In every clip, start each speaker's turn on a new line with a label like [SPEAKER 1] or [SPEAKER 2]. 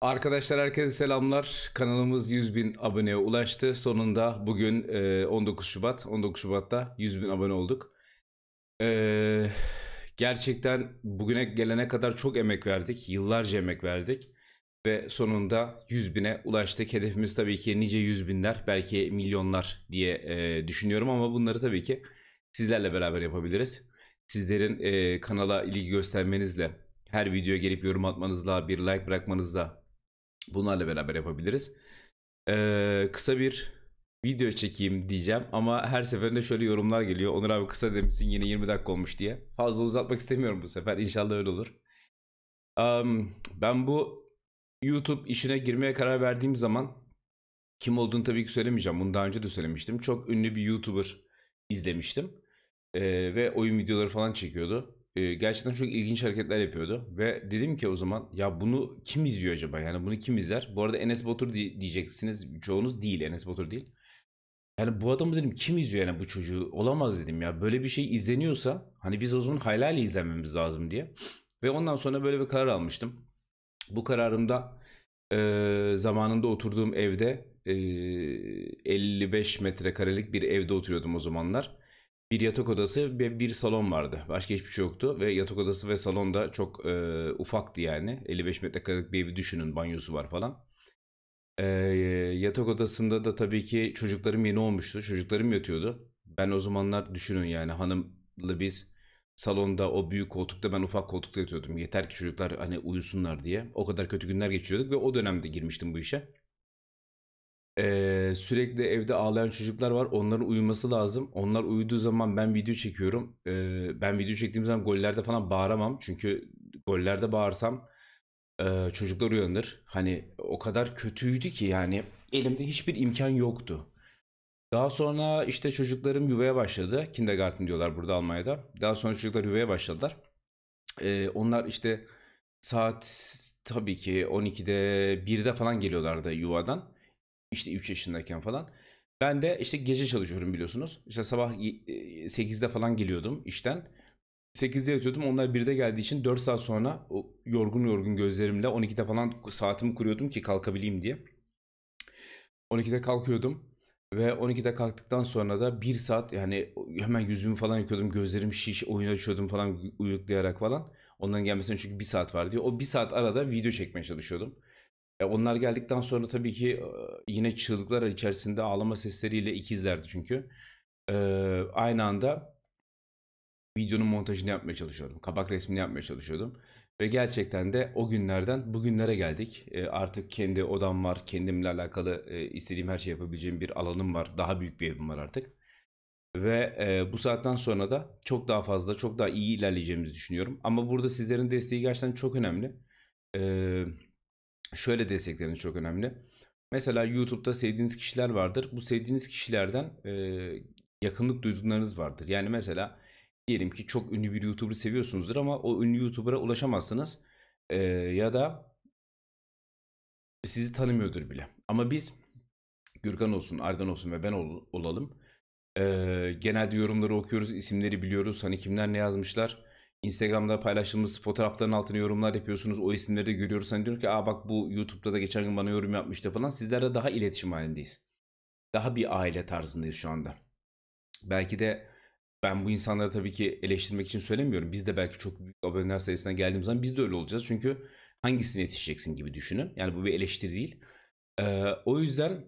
[SPEAKER 1] Arkadaşlar herkese selamlar. Kanalımız 100.000 aboneye ulaştı. Sonunda bugün 19 e, Şubat. 19 Şubat'ta 100.000 abone olduk. E, gerçekten bugüne gelene kadar çok emek verdik. Yıllarca emek verdik. Ve sonunda 100.000'e ulaştık. Hedefimiz tabii ki nice 100.000'ler belki milyonlar diye e, düşünüyorum. Ama bunları tabii ki sizlerle beraber yapabiliriz. Sizlerin kanala ilgi göstermenizle her videoya gelip yorum atmanızla, bir like bırakmanızla, Bunlarla beraber yapabiliriz. Ee, kısa bir video çekeyim diyeceğim ama her seferinde şöyle yorumlar geliyor. Onur abi kısa demişsin yine 20 dakika olmuş diye. Fazla uzatmak istemiyorum bu sefer. İnşallah öyle olur. Um, ben bu YouTube işine girmeye karar verdiğim zaman kim olduğunu tabii ki söylemeyeceğim. Bunu daha önce de söylemiştim. Çok ünlü bir YouTuber izlemiştim. Ee, ve oyun videoları falan çekiyordu e, gerçekten çok ilginç hareketler yapıyordu. Ve dedim ki o zaman ya bunu kim izliyor acaba? Yani bunu kim izler? Bu arada Enes Batur diyeceksiniz. Çoğunuz değil Enes Batur değil. Yani bu adamı dedim kim izliyor yani bu çocuğu? Olamaz dedim ya. Böyle bir şey izleniyorsa hani biz o zaman hayal izlememiz lazım diye. Ve ondan sonra böyle bir karar almıştım. Bu kararımda e, zamanında oturduğum evde e, 55 metrekarelik bir evde oturuyordum o zamanlar bir yatak odası ve bir salon vardı. Başka hiçbir şey yoktu ve yatak odası ve salon da çok e, ufaktı yani. 55 metrekarelik bir evi düşünün banyosu var falan. E, yatak odasında da tabii ki çocuklarım yeni olmuştu. Çocuklarım yatıyordu. Ben o zamanlar düşünün yani hanımla biz salonda o büyük koltukta ben ufak koltukta yatıyordum. Yeter ki çocuklar hani uyusunlar diye. O kadar kötü günler geçiriyorduk ve o dönemde girmiştim bu işe. Ee, sürekli evde ağlayan çocuklar var. Onların uyuması lazım. Onlar uyuduğu zaman ben video çekiyorum. Ee, ben video çektiğim zaman gollerde falan bağıramam. Çünkü gollerde bağırsam e, çocuklar uyanır. Hani o kadar kötüydü ki yani elimde hiçbir imkan yoktu. Daha sonra işte çocuklarım yuvaya başladı. Kindergarten diyorlar burada Almanya'da. Daha sonra çocuklar yuvaya başladılar. Ee, onlar işte saat tabii ki 12'de 1'de falan geliyorlardı yuvadan işte 3 yaşındayken falan. Ben de işte gece çalışıyorum biliyorsunuz. İşte sabah 8'de e, falan geliyordum işten. 8'de yatıyordum. Onlar 1'de geldiği için 4 saat sonra yorgun yorgun gözlerimle 12'de falan saatimi kuruyordum ki kalkabileyim diye. 12'de kalkıyordum. Ve 12'de kalktıktan sonra da 1 saat yani hemen yüzümü falan yıkıyordum. Gözlerim şiş, oyun açıyordum falan uyuklayarak falan. Onların gelmesine çünkü 1 saat var diye. O 1 saat arada video çekmeye çalışıyordum. E, onlar geldikten sonra tabii ki e, yine çığlıklar içerisinde ağlama sesleriyle ikizlerdi çünkü. E, aynı anda videonun montajını yapmaya çalışıyordum. kabak resmini yapmaya çalışıyordum. Ve gerçekten de o günlerden bugünlere geldik. artık kendi odam var, kendimle alakalı istediğim her şey yapabileceğim bir alanım var. Daha büyük bir evim var artık. Ve bu saatten sonra da çok daha fazla, çok daha iyi ilerleyeceğimizi düşünüyorum. Ama burada sizlerin desteği gerçekten çok önemli. Eee şöyle destekleriniz çok önemli. Mesela YouTube'da sevdiğiniz kişiler vardır. Bu sevdiğiniz kişilerden e, yakınlık duyduklarınız vardır. Yani mesela diyelim ki çok ünlü bir YouTuber'ı seviyorsunuzdur ama o ünlü YouTuber'a ulaşamazsınız. E, ya da sizi tanımıyordur bile. Ama biz Gürkan olsun, Ardan olsun ve ben ol, olalım. E, genelde yorumları okuyoruz, isimleri biliyoruz. Hani kimler ne yazmışlar Instagram'da paylaştığımız fotoğrafların altına yorumlar yapıyorsunuz. O isimleri de görüyoruz. Hani diyorum ki aa bak bu YouTube'da da geçen gün bana yorum yapmıştı falan. Sizlerle daha iletişim halindeyiz. Daha bir aile tarzındayız şu anda. Belki de ben bu insanları tabii ki eleştirmek için söylemiyorum. Biz de belki çok büyük aboneler sayısına geldiğimiz zaman biz de öyle olacağız. Çünkü hangisine yetişeceksin gibi düşünün. Yani bu bir eleştiri değil. Ee, o yüzden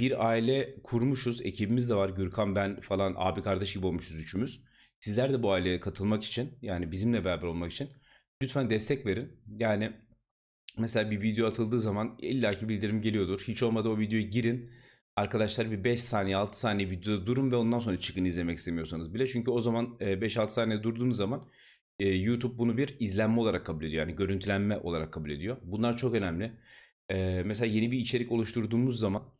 [SPEAKER 1] bir aile kurmuşuz. Ekibimiz de var. Gürkan, ben falan abi kardeş gibi olmuşuz üçümüz. Sizler de bu aileye katılmak için yani bizimle beraber olmak için lütfen destek verin. Yani mesela bir video atıldığı zaman illaki bildirim geliyordur. Hiç olmadı o videoya girin. Arkadaşlar bir 5 saniye 6 saniye videoda durun ve ondan sonra çıkın izlemek istemiyorsanız bile. Çünkü o zaman 5-6 saniye durduğunuz zaman YouTube bunu bir izlenme olarak kabul ediyor. Yani görüntülenme olarak kabul ediyor. Bunlar çok önemli. Mesela yeni bir içerik oluşturduğumuz zaman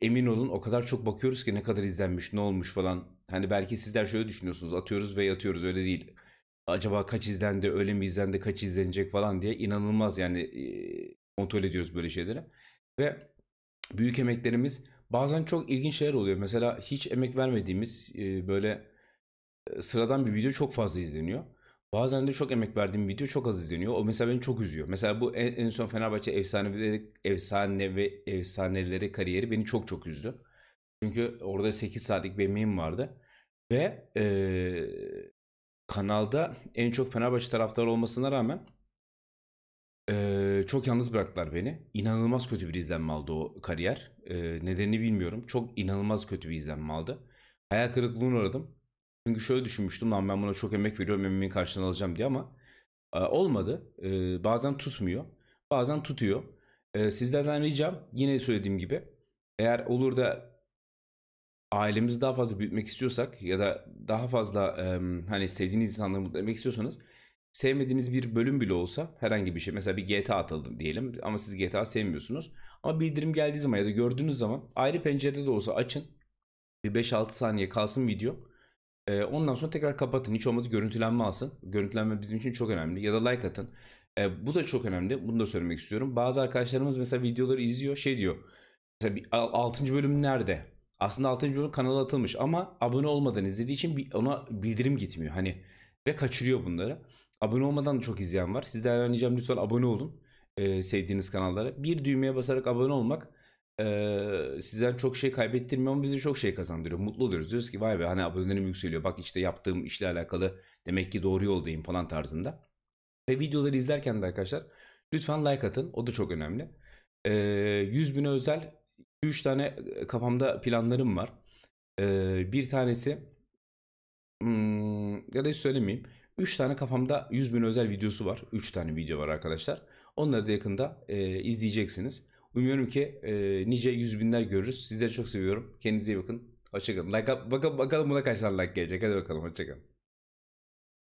[SPEAKER 1] emin olun o kadar çok bakıyoruz ki ne kadar izlenmiş, ne olmuş falan. Hani belki sizler şöyle düşünüyorsunuz. Atıyoruz ve yatıyoruz öyle değil. Acaba kaç izlendi, öyle mi izlendi, kaç izlenecek falan diye inanılmaz yani e, kontrol ediyoruz böyle şeyleri. Ve büyük emeklerimiz bazen çok ilginç şeyler oluyor. Mesela hiç emek vermediğimiz e, böyle e, sıradan bir video çok fazla izleniyor. Bazen de çok emek verdiğim video çok az izleniyor. O mesela beni çok üzüyor. Mesela bu en, en son Fenerbahçe efsaneleri, efsane ve efsaneleri kariyeri beni çok çok üzdü. Çünkü orada 8 saatlik bir emeğim vardı. Ve e, kanalda en çok Fenerbahçe taraftarı olmasına rağmen e, çok yalnız bıraktılar beni. İnanılmaz kötü bir izlenme aldı o kariyer. E, nedenini bilmiyorum. Çok inanılmaz kötü bir izlenme aldı. Hayal kırıklığına uğradım. Çünkü şöyle düşünmüştüm lan ben buna çok emek veriyorum emeğimin karşılığını alacağım diye ama e, olmadı. E, bazen tutmuyor. Bazen tutuyor. E, sizlerden ricam yine söylediğim gibi eğer olur da ailemizi daha fazla büyütmek istiyorsak ya da daha fazla e, hani sevdiğiniz insanları mutlu etmek istiyorsanız sevmediğiniz bir bölüm bile olsa herhangi bir şey mesela bir GTA atalım diyelim ama siz GTA sevmiyorsunuz ama bildirim geldiği zaman ya da gördüğünüz zaman ayrı pencerede de olsa açın bir 5-6 saniye kalsın video e, ondan sonra tekrar kapatın. Hiç olmadı görüntülenme alsın. Görüntülenme bizim için çok önemli. Ya da like atın. E, bu da çok önemli. Bunu da söylemek istiyorum. Bazı arkadaşlarımız mesela videoları izliyor. Şey diyor. Mesela bir, 6. bölüm nerede? Aslında 6. bölüm kanala atılmış ama abone olmadan izlediği için ona bildirim gitmiyor. Hani ve kaçırıyor bunları. Abone olmadan da çok izleyen var. Sizlerden ricam lütfen abone olun. E, sevdiğiniz kanallara. Bir düğmeye basarak abone olmak e, sizden çok şey kaybettirmiyor ama bize çok şey kazandırıyor. Mutlu oluyoruz. Diyoruz ki vay be hani abonelerim yükseliyor. Bak işte yaptığım işle alakalı demek ki doğru yoldayım falan tarzında. Ve videoları izlerken de arkadaşlar lütfen like atın. O da çok önemli. E, 100 bine özel 3 tane kafamda planlarım var. E, bir tanesi hmm, ya da hiç söylemeyeyim. 3 tane kafamda 100 bin özel videosu var. 3 tane video var arkadaşlar. Onları da yakında e, izleyeceksiniz. Umuyorum ki e, nice yüz binler görürüz. Sizleri çok seviyorum. Kendinize iyi bakın. Hoşçakalın. Like, bakalım, bakalım buna kaç tane like gelecek. Hadi bakalım hoşçakalın.